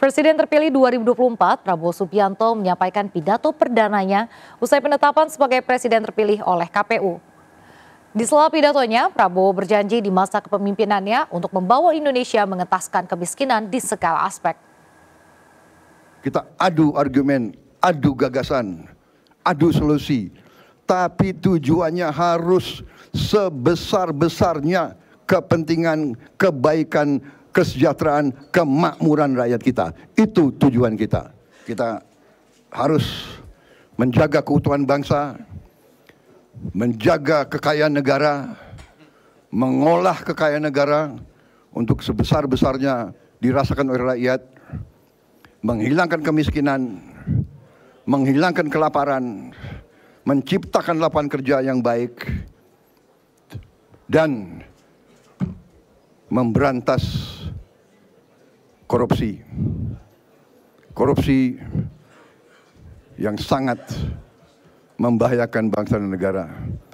Presiden terpilih 2024 Prabowo Subianto menyampaikan pidato perdananya usai penetapan sebagai presiden terpilih oleh KPU. Di sela pidatonya, Prabowo berjanji di masa kepemimpinannya untuk membawa Indonesia mengetaskan kemiskinan di segala aspek. Kita adu argumen, adu gagasan, adu solusi, tapi tujuannya harus sebesar-besarnya kepentingan kebaikan kesejahteraan, kemakmuran rakyat kita. Itu tujuan kita. Kita harus menjaga keutuhan bangsa, menjaga kekayaan negara, mengolah kekayaan negara untuk sebesar-besarnya dirasakan oleh rakyat, menghilangkan kemiskinan, menghilangkan kelaparan, menciptakan lapangan kerja yang baik, dan memberantas korupsi. Korupsi yang sangat membahayakan bangsa dan negara.